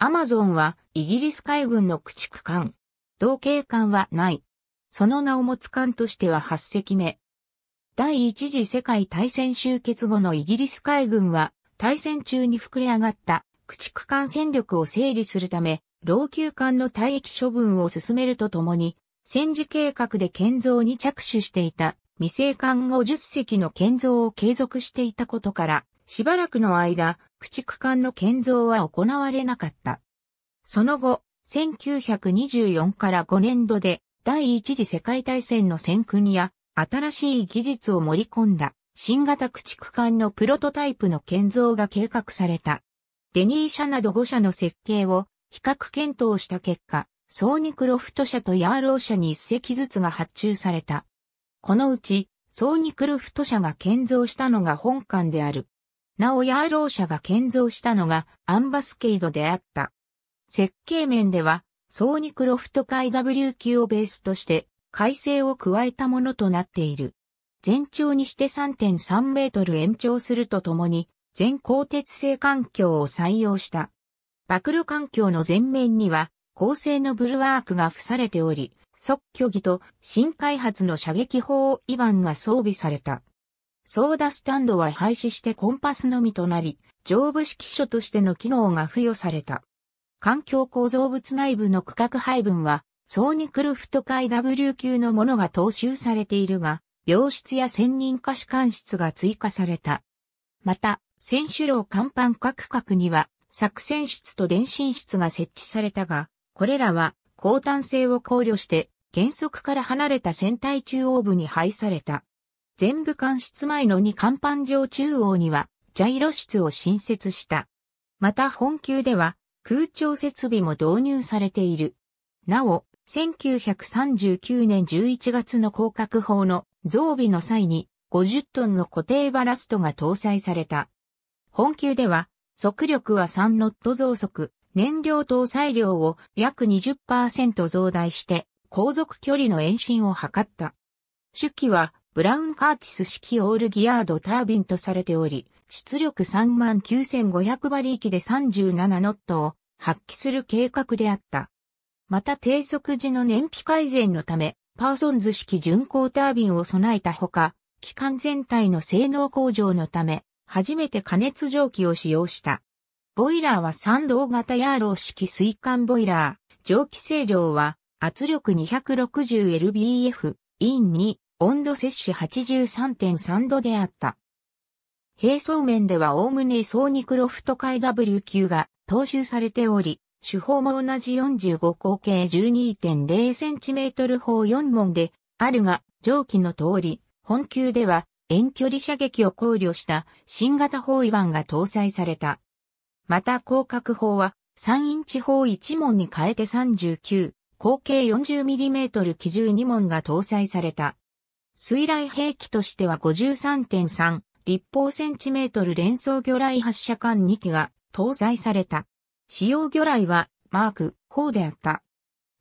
アマゾンはイギリス海軍の駆逐艦。同型艦はない。その名を持つ艦としては8隻目。第一次世界大戦終結後のイギリス海軍は、大戦中に膨れ上がった駆逐艦戦力を整理するため、老朽艦の退役処分を進めるとともに、戦時計画で建造に着手していた未成艦50隻の建造を継続していたことから、しばらくの間、駆逐艦の建造は行われなかった。その後、1924から5年度で第一次世界大戦の戦訓や新しい技術を盛り込んだ新型駆逐艦のプロトタイプの建造が計画された。デニー社など5社の設計を比較検討した結果、ソーニクロフト社とヤーロー社に一隻ずつが発注された。このうち、ソーニクロフト社が建造したのが本館である。なおヤーロー社が建造したのがアンバスケイドであった。設計面では、ソーニクロフト海 W 級をベースとして、改正を加えたものとなっている。全長にして3.3メートル延長するとともに、全鋼鉄製環境を採用した。曝露環境の前面には、高性のブルワークが付されており、即居技と新開発の射撃砲イバンが装備された。ソーダスタンドは廃止してコンパスのみとなり、上部式書としての機能が付与された。環境構造物内部の区画配分は、ソーニクルフト海 W 級のものが踏襲されているが、病室や専任可視官室が追加された。また、選手楼甲板各角には、作戦室と電信室が設置されたが、これらは、高端性を考慮して、原則から離れた船体中央部に配された。全部間室前の2甲板上中央には、ジャイロ室を新設した。また本級では、空調設備も導入されている。なお、1939年11月の広角法の増備の際に50トンの固定バラストが搭載された。本級では速力は3ノット増速、燃料搭載量を約20%増大して航続距離の延伸を図った。手記はブラウン・カーティス式オールギアードタービンとされており、出力39,500馬力で37ノットを発揮する計画であった。また低速時の燃費改善のため、パーソンズ式巡航タービンを備えたほか、機関全体の性能向上のため、初めて加熱蒸気を使用した。ボイラーは3動型ヤーロー式水管ボイラー、蒸気清浄は圧力 260lbf、イン2、温度摂取83.3度であった。並走面では概ねソーニクロフト海 W 級が踏襲されており、手法も同じ45口径 12.0cm 砲4門であるが、上記の通り、本級では遠距離射撃を考慮した新型砲囲板が搭載された。また広角砲は3インチ砲1門に変えて39、口径 40mm 機銃2門が搭載された。水雷兵器としては53.3立方センチメートル連装魚雷発射管2機が搭載された。使用魚雷はマーク4であった。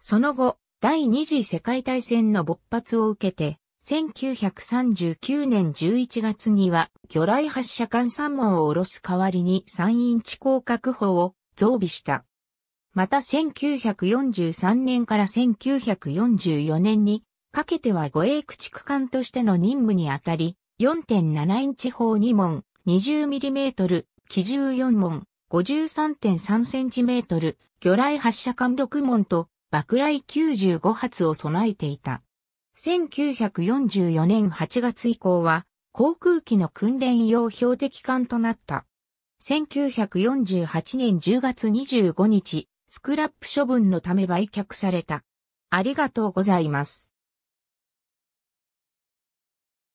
その後、第二次世界大戦の勃発を受けて、1939年11月には魚雷発射管3門を下ろす代わりに3インチ広角砲を増備した。また1943年から1944年にかけては護衛駆逐艦としての任務にあたり、4.7インチ砲2門、20mm、機銃4門、53.3センチメートル、魚雷発射艦6門と、爆雷95発を備えていた。1944年8月以降は、航空機の訓練用標的艦となった。1948年10月25日、スクラップ処分のため売却された。ありがとうございます。